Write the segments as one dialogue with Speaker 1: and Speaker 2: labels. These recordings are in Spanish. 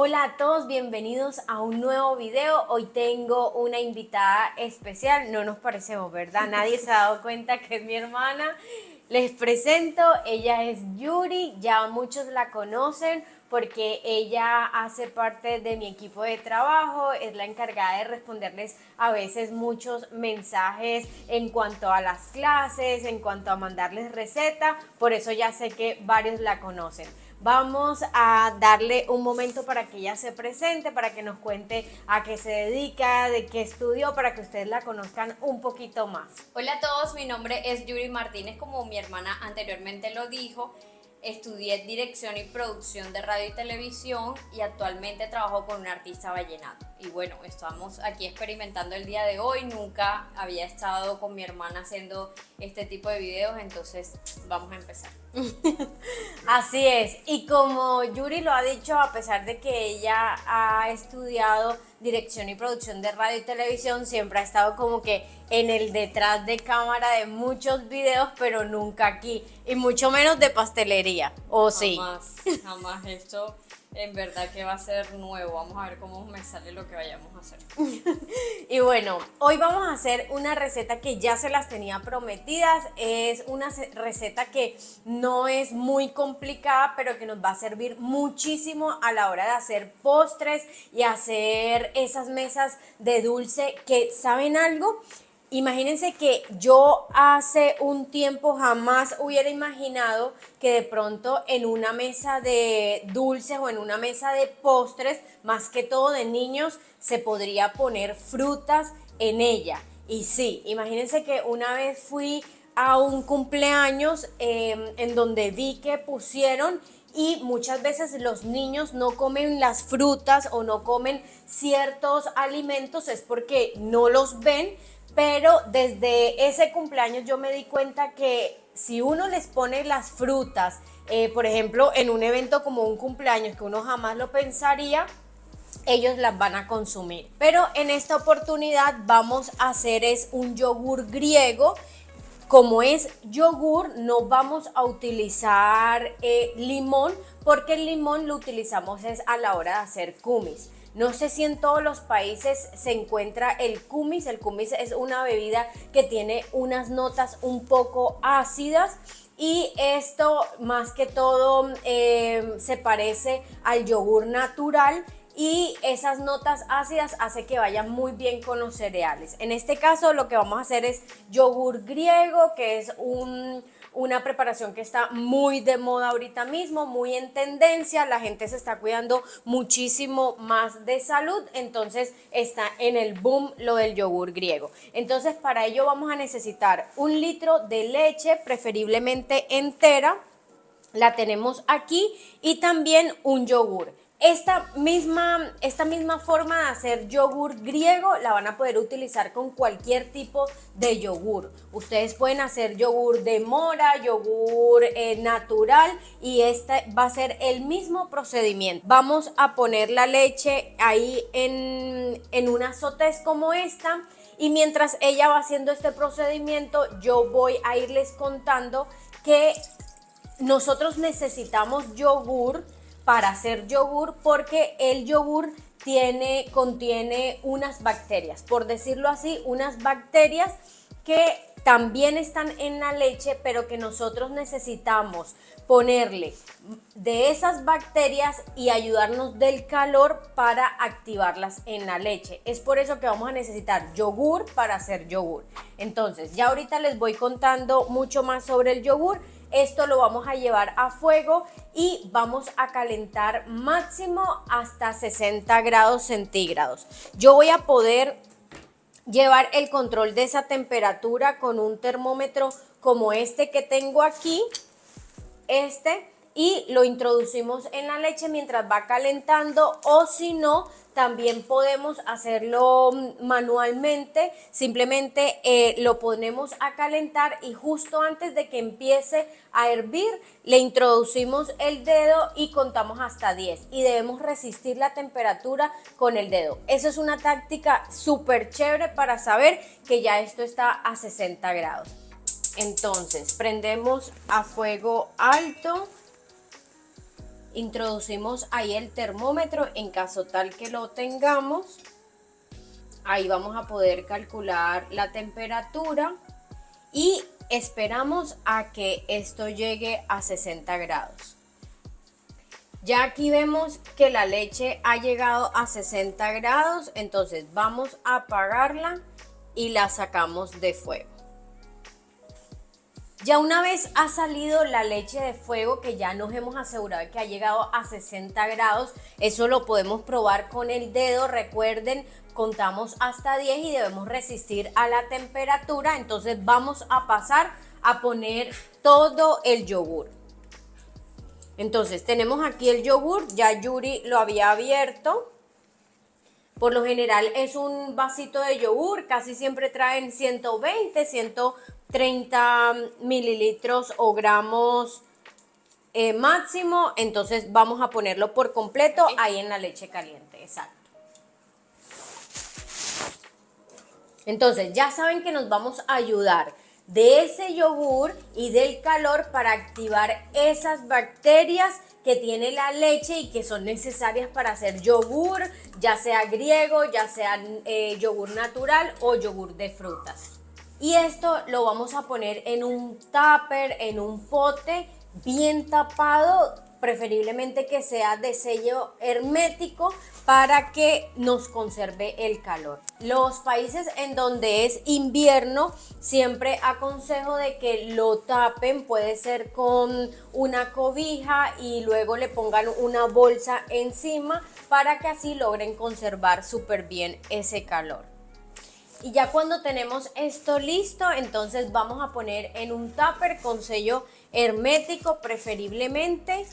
Speaker 1: Hola a todos, bienvenidos a un nuevo video. Hoy tengo una invitada especial. No nos parecemos, ¿verdad? Nadie se ha dado cuenta que es mi hermana. Les presento, ella es Yuri, ya muchos la conocen porque ella hace parte de mi equipo de trabajo, es la encargada de responderles a veces muchos mensajes en cuanto a las clases, en cuanto a mandarles receta, por eso ya sé que varios la conocen. Vamos a darle un momento para que ella se presente, para que nos cuente a qué se dedica, de qué estudió, para que ustedes la conozcan un poquito más.
Speaker 2: Hola a todos, mi nombre es Yuri Martínez, como mi hermana anteriormente lo dijo. Estudié dirección y producción de radio y televisión y actualmente trabajo con un artista vallenato. Y bueno, estamos aquí experimentando el día de hoy. Nunca había estado con mi hermana haciendo este tipo de videos, entonces vamos a empezar.
Speaker 1: Así es. Y como Yuri lo ha dicho, a pesar de que ella ha estudiado dirección y producción de radio y televisión, siempre ha estado como que en el detrás de cámara de muchos videos, pero nunca aquí, y mucho menos de pastelería, ¿o sí? Jamás,
Speaker 2: jamás, esto en verdad que va a ser nuevo. Vamos a ver cómo me sale lo que vayamos a hacer.
Speaker 1: y bueno, hoy vamos a hacer una receta que ya se las tenía prometidas. Es una receta que no es muy complicada, pero que nos va a servir muchísimo a la hora de hacer postres y hacer esas mesas de dulce que, ¿saben algo? Imagínense que yo hace un tiempo jamás hubiera imaginado que de pronto en una mesa de dulces o en una mesa de postres, más que todo de niños, se podría poner frutas en ella. Y sí, imagínense que una vez fui a un cumpleaños em, en donde vi que pusieron y muchas veces los niños no comen las frutas o no comen ciertos alimentos es porque no los ven pero desde ese cumpleaños yo me di cuenta que si uno les pone las frutas, eh, por ejemplo, en un evento como un cumpleaños que uno jamás lo pensaría, ellos las van a consumir. Pero en esta oportunidad vamos a hacer es un yogur griego. Como es yogur, no vamos a utilizar eh, limón porque el limón lo utilizamos es a la hora de hacer kumis. No sé si en todos los países se encuentra el kumis. El kumis es una bebida que tiene unas notas un poco ácidas. Y esto más que todo em, se parece al yogur natural y esas notas ácidas hace que vaya muy bien con los cereales. En este caso lo que vamos a hacer es yogur griego, que es un una preparación que está muy de moda ahorita mismo, muy en tendencia, la gente se está cuidando muchísimo más de salud, entonces está en el boom lo del yogur griego. Entonces para ello vamos a necesitar un litro de leche, preferiblemente entera, la tenemos aquí, y también un yogur. Esta misma, esta misma forma de hacer yogur griego la van a poder utilizar con cualquier tipo de yogur. Ustedes pueden hacer yogur de mora, yogur eh, natural y este va a ser el mismo procedimiento. Vamos a poner la leche ahí en, en unas como esta. Y mientras ella va haciendo este procedimiento, yo voy a irles contando que nosotros necesitamos yogur para hacer yogur porque el yogur tiene, contiene unas bacterias, por decirlo así, unas bacterias que también están en la leche, pero que nosotros necesitamos ponerle de esas bacterias y ayudarnos del calor para activarlas en la leche. Es por eso que vamos a necesitar yogur para hacer yogur. Entonces, ya ahorita les voy contando mucho más sobre el yogur esto lo vamos a llevar a fuego y vamos a calentar máximo hasta 60 grados centígrados. Yo voy a poder llevar el control de esa temperatura con un termómetro como este que tengo aquí. Este y lo introducimos en la leche mientras va calentando o si no, también podemos hacerlo mm, manualmente, simplemente eh, lo ponemos a calentar y justo antes de que empiece a hervir le introducimos el dedo y contamos hasta 10 y debemos resistir la temperatura con el dedo. esa es una táctica súper chévere para saber que ya esto está a 60 grados. Entonces prendemos a fuego alto introducimos ahí el termómetro en caso tal que lo tengamos ahí vamos a poder calcular la temperatura y esperamos a que esto llegue a 60 grados ya aquí vemos que la leche ha llegado a 60 grados entonces vamos a apagarla y la sacamos de fuego ya una vez ha salido la leche de fuego, que ya nos hemos asegurado que ha llegado a 60 grados, eso lo podemos probar con el dedo, recuerden, contamos hasta 10 y debemos resistir a la temperatura, entonces vamos a pasar a poner todo el yogur. Entonces tenemos aquí el yogur, ya Yuri lo había abierto. Por lo general es un vasito de yogur, casi siempre traen 120, 120. 30 mililitros o gramos eh, máximo, entonces vamos a ponerlo por completo ahí en la leche caliente, exacto. Entonces ya saben que nos vamos a ayudar de ese yogur y del calor para activar esas bacterias que tiene la leche y que son necesarias para hacer yogur, ya sea griego, ya sea eh, yogur natural o yogur de frutas. Y esto lo vamos a poner en un tupper, en un pote bien tapado, preferiblemente que sea de sello hermético para que nos conserve el calor. Los países en donde es invierno siempre aconsejo de que lo tapen, puede ser con una cobija y luego le pongan una bolsa encima para que así logren conservar súper bien ese calor. Y ya cuando tenemos esto listo, entonces vamos a poner en un tupper con sello hermético preferiblemente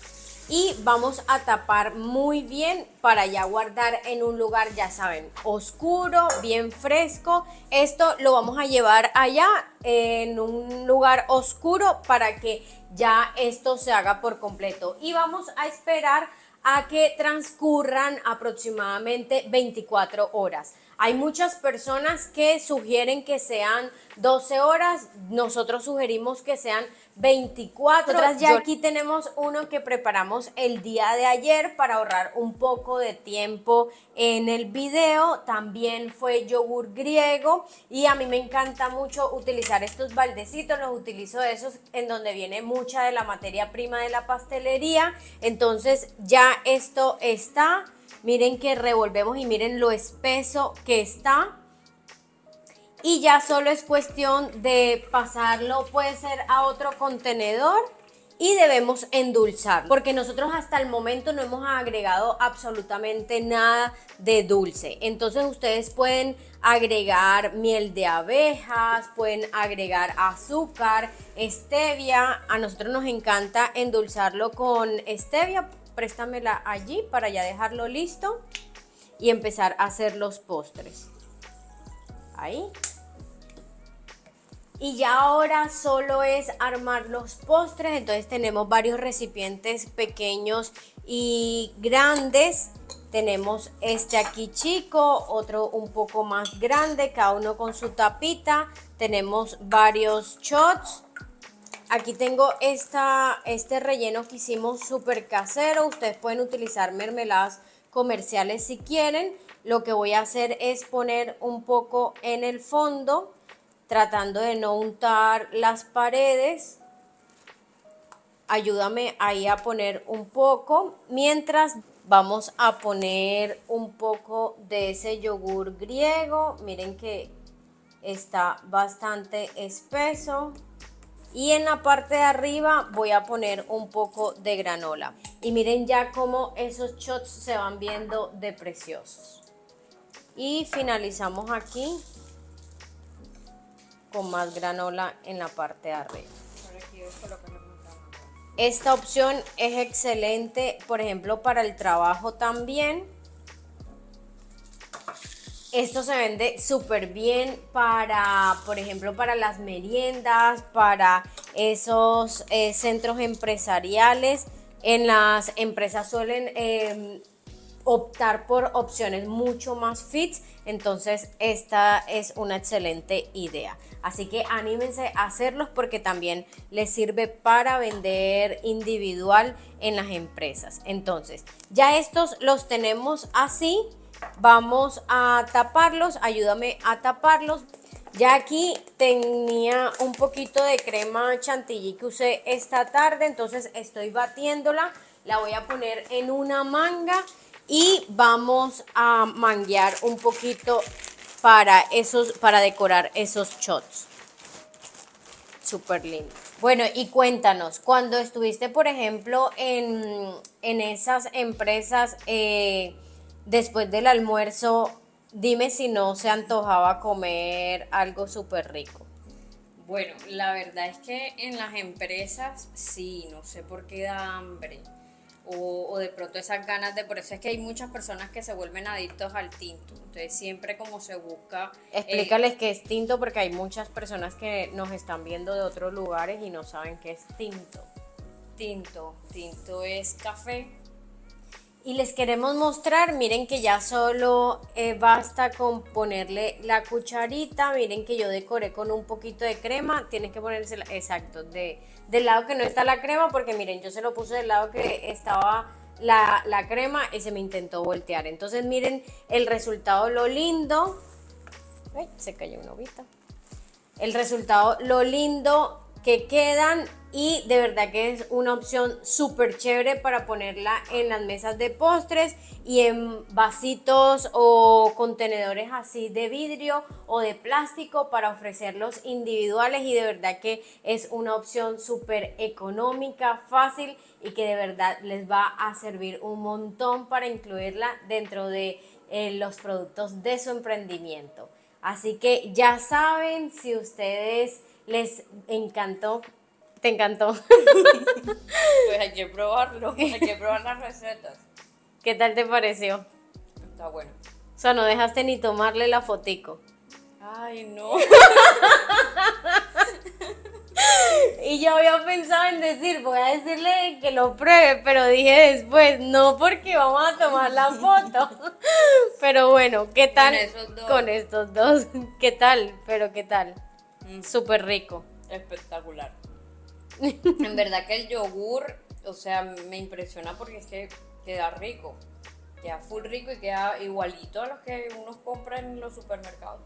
Speaker 1: y vamos a tapar muy bien para ya guardar en un lugar, ya saben, oscuro, bien fresco. Esto lo vamos a llevar allá en un lugar oscuro para que ya esto se haga por completo y vamos a esperar a que transcurran aproximadamente 24 horas. Hay muchas personas que sugieren que sean 12 horas, nosotros sugerimos que sean 24. horas ya aquí tenemos uno que preparamos el día de ayer para ahorrar un poco de tiempo en el video. También fue yogur griego y a mí me encanta mucho utilizar estos baldecitos, los utilizo esos en donde viene mucha de la materia prima de la pastelería. Entonces ya esto está Miren que revolvemos y miren lo espeso que está. Y ya solo es cuestión de pasarlo, puede ser a otro contenedor y debemos endulzar, porque nosotros hasta el momento no hemos agregado absolutamente nada de dulce. Entonces ustedes pueden agregar miel de abejas, pueden agregar azúcar, stevia. A nosotros nos encanta endulzarlo con stevia préstamela allí para ya dejarlo listo y empezar a hacer los postres. Ahí. Y ya ahora solo es armar los postres, entonces tenemos varios recipientes pequeños y grandes. Tenemos este aquí chico, otro un poco más grande, cada uno con su tapita. Tenemos varios shots Aquí tengo este relleno que hicimos súper casero. Ustedes pueden utilizar mermeladas comerciales si quieren. Lo que voy a hacer es poner un poco en el fondo, tratando de no untar las paredes. Ayúdame ahí a poner un poco. Mientras vamos a poner un poco de ese yogur griego. Miren que está bastante espeso y en la parte de arriba voy a poner un poco de granola y miren ya cómo esos shots se van viendo de preciosos y finalizamos aquí con más granola en la parte de arriba esta opción es excelente por ejemplo para el trabajo también esto se vende súper bien para, por ejemplo, para las meriendas, para esos eh, centros empresariales. En las empresas suelen em, optar por opciones mucho más fits, entonces esta es una excelente idea. Así que anímense a hacerlos porque también les sirve para vender individual en las empresas. Entonces, ya estos los tenemos así. Vamos a taparlos, ayúdame a taparlos. Ya aquí tenía un poquito de crema chantilly que usé esta tarde, entonces estoy batiéndola. La voy a poner en una manga y vamos a manguear un poquito para, esos, para decorar esos shots. Súper lindo. Bueno, y cuéntanos, cuando estuviste, por ejemplo, en, esas empresas... Eh, después del almuerzo, dime si no se antojaba comer algo súper rico.
Speaker 2: Bueno, la verdad es que en las empresas sí, no sé por qué da hambre. O, de pronto esas ganas de, por eso es que hay muchas personas que se vuelven adictos al tinto. Entonces siempre como se busca... Eh, Explícales que
Speaker 1: qué es tinto porque hay muchas personas que nos están viendo de otros lugares y no saben qué es tinto.
Speaker 2: Tinto, tinto es café
Speaker 1: y les queremos mostrar, miren que ya solo eh, basta con ponerle la cucharita, miren que yo decoré con un poquito de crema, tienen que ponerse, exacto, de, del lado que no está la crema, porque miren, yo se lo puse del lado que estaba la, crema y se me intentó voltear, entonces miren el resultado, lo lindo, se cayó una ovita, el resultado, lo lindo que quedan y de verdad que es una opción súper chévere para ponerla en las mesas de postres y en vasitos o contenedores así de vidrio o de plástico para ofrecerlos individuales y de verdad que es una opción súper económica, fácil y que de verdad les va a servir un montón para incluirla dentro de eh, los productos de su emprendimiento. Así que ya saben, si ustedes les encantó te encantó.
Speaker 2: pues hay que probarlo, hay que probar las recetas.
Speaker 1: ¿Qué tal te pareció? Está bueno. O sea, no dejaste ni tomarle la fotico.
Speaker 2: Ay, no.
Speaker 1: y yo había pensado en decir, voy a decirle que lo pruebe, pero dije después, no porque vamos a tomar la foto. pero bueno, ¿qué tal con, estos dos? ¿Qué tal? Pero
Speaker 2: ¿qué tal? Mm. Súper rico. Espectacular en verdad que el yogur, o sea, me impresiona porque es que queda rico. Queda full rico y queda igualito a los que uno compra en los supermercados.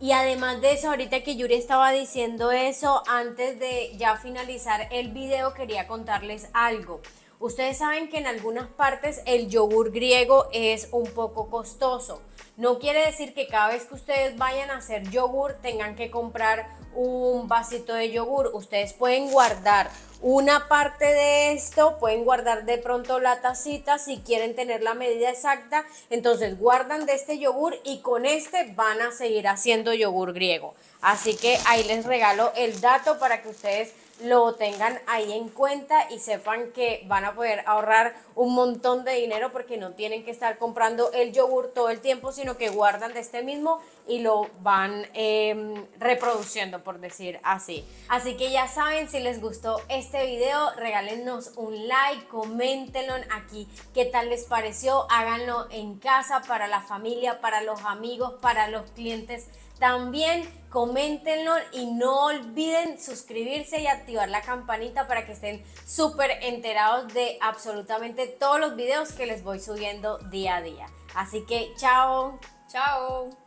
Speaker 1: Y además de eso, ahorita que Yuri estaba diciendo eso, antes de ya finalizar el video quería contarles algo. Ustedes saben que en algunas partes el yogur griego es un poco costoso. No quiere decir que cada vez que ustedes vayan a hacer yogur tengan que comprar un vasito de yogur. Ustedes pueden guardar una parte de esto, pueden guardar de pronto la tacita si quieren tener la medida exacta. Entonces guardan de este yogur y con este van a seguir haciendo yogur griego. Así que ahí les regalo el dato para que ustedes lo tengan ahí en cuenta y sepan que van a poder ahorrar un montón de dinero porque no tienen que estar comprando el yogur todo el tiempo, sino que guardan de este mismo y lo van em, reproduciendo, por decir así. Así que ya saben, si les gustó este video, regálenos un like, coméntenlo aquí qué tal les pareció, háganlo en casa, para la familia, para los amigos, para los clientes también coméntenlo y no olviden suscribirse y activar la campanita para que estén súper enterados de absolutamente todos los videos que les voy subiendo día a día. Así que chao. Chao.